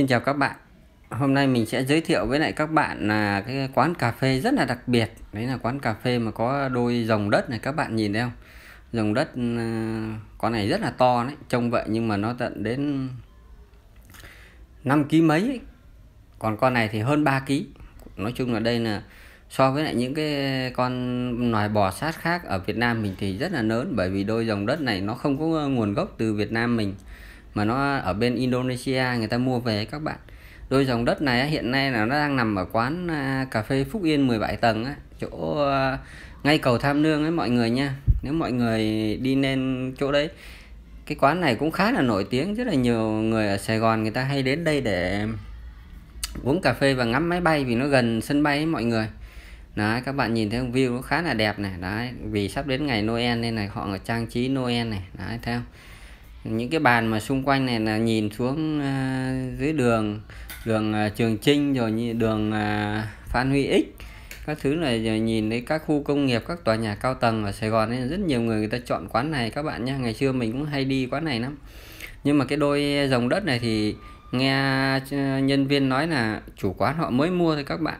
Xin chào các bạn Hôm nay mình sẽ giới thiệu với lại các bạn là cái quán cà phê rất là đặc biệt Đấy là quán cà phê mà có đôi dòng đất này các bạn nhìn thấy không Dòng đất con ừ, này rất là to đấy Trông vậy nhưng mà nó tận đến 5 ký mấy ấy. Còn con này thì hơn 3 ký Nói chung là đây là so với lại những cái con nòi bò sát khác ở Việt Nam mình thì rất là lớn Bởi vì đôi dòng đất này nó không có nguồn gốc từ Việt Nam mình mà nó ở bên Indonesia người ta mua về các bạn đôi dòng đất này hiện nay là nó đang nằm ở quán à, cà phê Phúc Yên 17 tầng chỗ à, ngay cầu Tham nương ấy mọi người nha nếu mọi người đi lên chỗ đấy cái quán này cũng khá là nổi tiếng rất là nhiều người ở Sài Gòn người ta hay đến đây để uống cà phê và ngắm máy bay vì nó gần sân bay ấy mọi người đấy các bạn nhìn thấy view nó khá là đẹp này đấy vì sắp đến ngày Noel nên này họ trang trí Noel này đấy theo những cái bàn mà xung quanh này là nhìn xuống à, dưới đường đường à, Trường Trinh rồi như đường à, Phan Huy Ích các thứ này nhìn thấy các khu công nghiệp các tòa nhà cao tầng ở Sài Gòn nên rất nhiều người người ta chọn quán này các bạn nhé ngày xưa mình cũng hay đi quán này lắm nhưng mà cái đôi dòng đất này thì nghe nhân viên nói là chủ quán họ mới mua thôi các bạn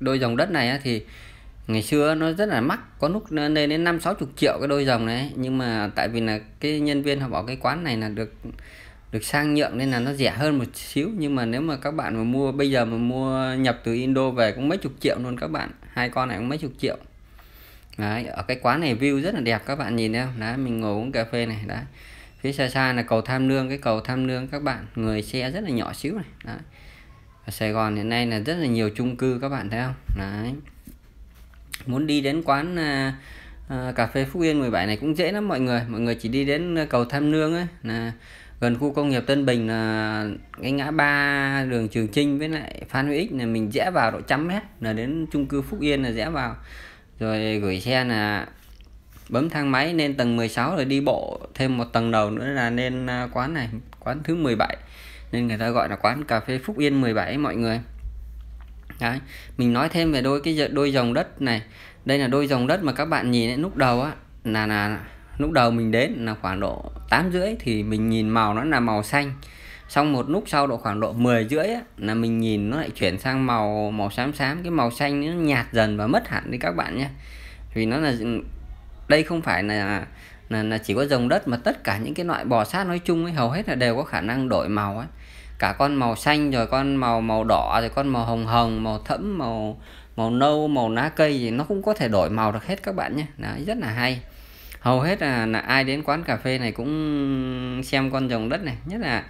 đôi dòng đất này thì ngày xưa nó rất là mắc có lúc lên đến năm sáu chục triệu cái đôi rồng này nhưng mà tại vì là cái nhân viên họ bảo cái quán này là được được sang nhượng nên là nó rẻ hơn một xíu nhưng mà nếu mà các bạn mà mua bây giờ mà mua nhập từ Indo về cũng mấy chục triệu luôn các bạn hai con này cũng mấy chục triệu đấy ở cái quán này view rất là đẹp các bạn nhìn thấy không đấy mình ngồi uống cà phê này đấy phía xa xa là cầu Tham Lương cái cầu Tham Lương các bạn người xe rất là nhỏ xíu này đấy ở Sài Gòn hiện nay là rất là nhiều chung cư các bạn thấy không đấy muốn đi đến quán à, à cà phê Phúc Yên 17 này cũng dễ lắm mọi người mọi người chỉ đi đến cầu Tham Nương ấy là gần khu công nghiệp Tân Bình là cái ngã ba đường Trường Trinh với lại Phan Huy Ích là mình rẽ vào độ trăm mét là đến chung cư Phúc Yên là rẽ vào rồi gửi xe là bấm thang máy lên tầng 16 rồi đi bộ thêm một tầng đầu nữa là lên à, quán này quán thứ 17 nên người ta gọi là quán cà phê Phúc Yên 17 mọi người đấy mình nói thêm về đôi cái đôi dòng đất này đây là đôi dòng đất mà các bạn nhìn ấy, lúc đầu á là là lúc đầu mình đến là khoảng độ 8 rưỡi thì mình nhìn màu nó là màu xanh xong một lúc sau độ khoảng độ 10 rưỡi á, là mình nhìn nó lại chuyển sang màu màu xám xám cái màu xanh nó nhạt dần và mất hẳn đi các bạn nhé vì nó là đây không phải là là, là chỉ có dòng đất mà tất cả những cái loại bò sát nói chung ấy hầu hết là đều có khả năng đổi màu ấy cả con màu xanh rồi con màu màu đỏ rồi con màu hồng hồng màu thẫm màu màu nâu màu lá cây gì nó cũng có thể đổi màu được hết các bạn nhé đấy rất là hay hầu hết là, là ai đến quán cà phê này cũng xem con rồng đất này nhất là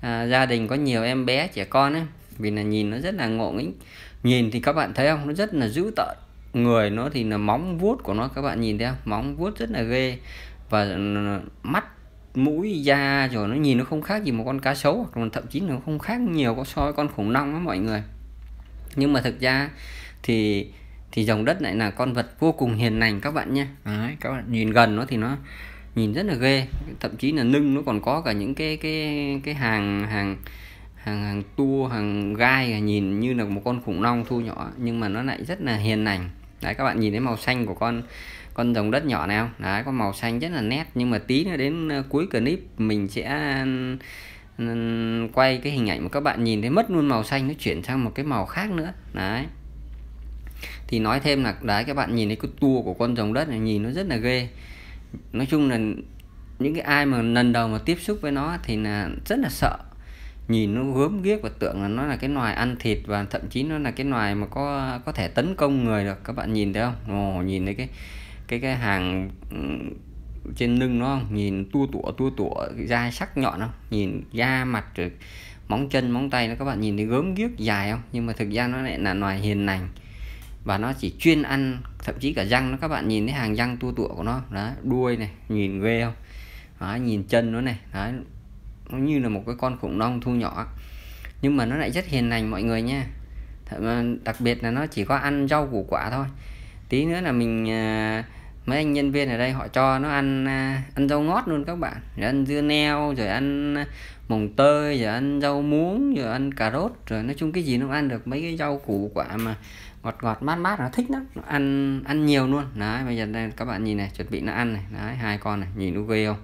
à, gia đình có nhiều em bé trẻ con ấy vì là nhìn nó rất là ngộ nghĩnh nhìn thì các bạn thấy không nó rất là dữ tợn người nó thì là móng vuốt của nó các bạn nhìn thấy không móng vuốt rất là ghê và ừ, mắt mũi da rồi nó nhìn nó không khác gì một con cá sấu hoặc là thậm chí nó không khác nhiều so với con khủng long á mọi người nhưng mà thực ra thì thì dòng đất lại là con vật vô cùng hiền lành các bạn nha Đấy, các bạn nhìn gần nó thì nó nhìn rất là ghê thậm chí là lưng nó còn có cả những cái cái cái hàng hàng hàng hàng tua hàng gai nhìn như là một con khủng long thu nhỏ nhưng mà nó lại rất là hiền lành đấy các bạn nhìn thấy màu xanh của con con rồng đất nhỏ nào đấy có màu xanh rất là nét nhưng mà tí nữa đến ờ, cuối clip mình sẽ quay cái hình ảnh mà các bạn nhìn thấy mất luôn màu xanh nó chuyển sang một cái màu khác nữa đấy thì nói thêm là đấy các bạn nhìn thấy cái tua của con rồng đất này nhìn nó rất là ghê nói chung là những cái ai mà lần đầu mà tiếp xúc với nó thì là rất là sợ nhìn nó gớm ghiếc và tưởng là nó là cái loài ăn thịt và thậm chí nó là cái loài mà có có thể tấn công người được các bạn nhìn thấy không Ồ, nhìn thấy cái cái cái hàng ừ, trên lưng nó nhìn tua tủa tua tủa da sắc nhọn không nhìn da mặt rồi móng chân móng tay nó các bạn nhìn thấy gớm ghiếc dài không nhưng mà thực ra nó lại là loài hiền lành và nó chỉ chuyên ăn thậm chí cả răng nó các bạn nhìn thấy hàng răng tua tủa của nó đó đuôi này nhìn ghê không đó, nhìn chân nó này đó, nó như là một cái con khủng long thu nhỏ nhưng mà nó lại rất hiền lành mọi người nha ờ, đặc biệt là nó chỉ có ăn rau củ quả thôi tí nữa là mình uh, mấy anh nhân viên ở đây họ cho nó ăn à, ăn rau ngót luôn các bạn rồi ăn dưa leo rồi ăn à, mồng tơi rồi ăn rau muống rồi ăn cà rốt rồi nói chung cái gì nó ăn được mấy cái rau củ quả mà ngọt ngọt mát mát nó thích lắm nó ăn ăn nhiều luôn đấy bây giờ đây các bạn nhìn này chuẩn bị nó ăn này đấy hai con này nhìn nó ghê không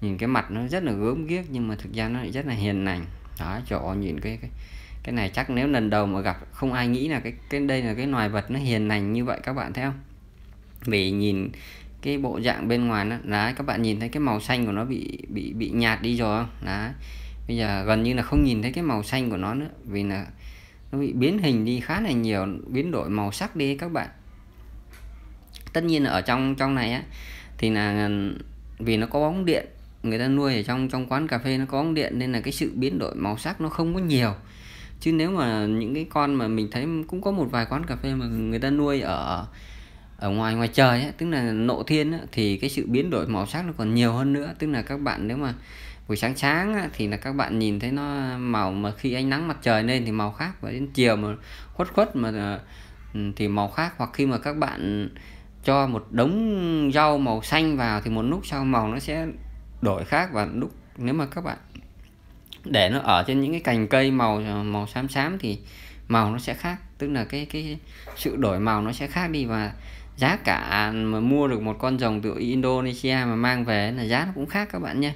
nhìn cái mặt nó rất là gớm ghiếc nhưng mà thực ra nó lại rất là hiền lành đó chỗ nhìn cái cái cái này chắc nếu lần đầu mà gặp không ai nghĩ là cái cái đây là cái loài vật nó hiền lành như vậy các bạn thấy không vì nhìn cái bộ dạng bên ngoài đó là các bạn nhìn thấy cái màu xanh của nó bị bị bị nhạt đi rồi không đấy bây giờ gần như là không nhìn thấy cái màu xanh của nó nữa vì là nó bị biến hình đi khá là nhiều biến đổi màu sắc đi các bạn tất nhiên là ở trong trong này á thì là ừ, vì nó có bóng điện người ta nuôi ở trong trong quán cà phê nó có bóng điện nên là cái sự biến đổi màu sắc nó không có nhiều chứ nếu mà những cái con mà mình thấy cũng có một vài quán cà phê mà người ta nuôi ở ở ngoài ngoài trời ấy, tức là nộ thiên ấy, thì cái sự biến đổi màu sắc nó còn nhiều hơn nữa tức là các bạn nếu mà buổi sáng sáng ấy, thì là các bạn nhìn thấy nó màu mà khi ánh nắng mặt trời lên thì màu khác và đến chiều mà khuất khuất mà ờ, ừ, thì màu khác hoặc khi mà các bạn cho một đống rau màu xanh vào thì một lúc sau màu nó sẽ đổi khác và lúc nếu mà các bạn để nó ở trên những cái cành cây màu ờ, màu xám xám thì màu nó sẽ khác tức là cái cái sự đổi màu nó sẽ khác đi và giá cả mà mua được một con rồng từ Indonesia mà mang về là giá nó cũng khác các bạn nhé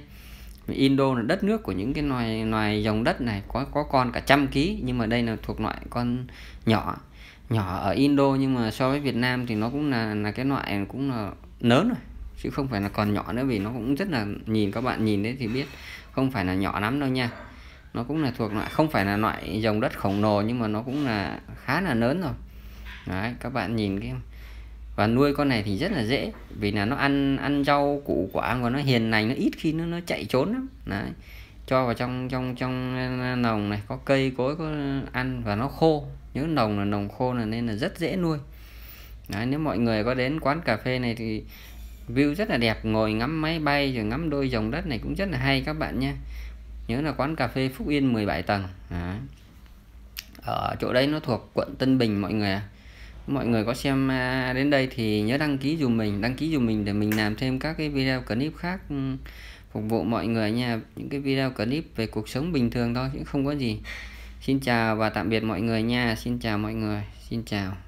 Indo là đất nước của những cái loài loài dòng đất này có có con cả trăm ký nhưng mà đây là thuộc loại con nhỏ nhỏ ở Indo nhưng mà so với Việt Nam thì nó cũng là là cái loại cũng là lớn rồi chứ không phải là còn nhỏ nữa vì nó cũng rất là nhìn các bạn nhìn đấy thì biết không phải là nhỏ lắm đâu nha nó cũng là thuộc loại không phải là loại dòng đất khổng lồ nhưng mà nó cũng là khá là lớn rồi đấy các bạn nhìn cái và nuôi con này thì rất là dễ vì là nó ăn ăn rau củ quả và nó hiền lành nó ít khi nó nó chạy trốn lắm đấy cho vào trong trong trong nồng này có cây cối có ăn và nó khô những nồng là nồng khô là nên là rất dễ nuôi đấy, nếu mọi người có đến quán cà phê này thì view rất là đẹp ngồi ngắm máy bay rồi ngắm đôi dòng đất này cũng rất là hay các bạn nhé nhớ là quán cà phê Phúc Yên 17 tầng đấy. ở chỗ đấy nó thuộc quận Tân Bình mọi người ạ à mọi người có xem à, đến đây thì nhớ đăng ký dùm mình đăng ký dùm mình để mình làm thêm các cái video clip khác ừ, phục vụ mọi người nha những cái video clip về cuộc sống bình thường thôi chứ không có gì xin chào và tạm biệt mọi người nha xin chào mọi người xin chào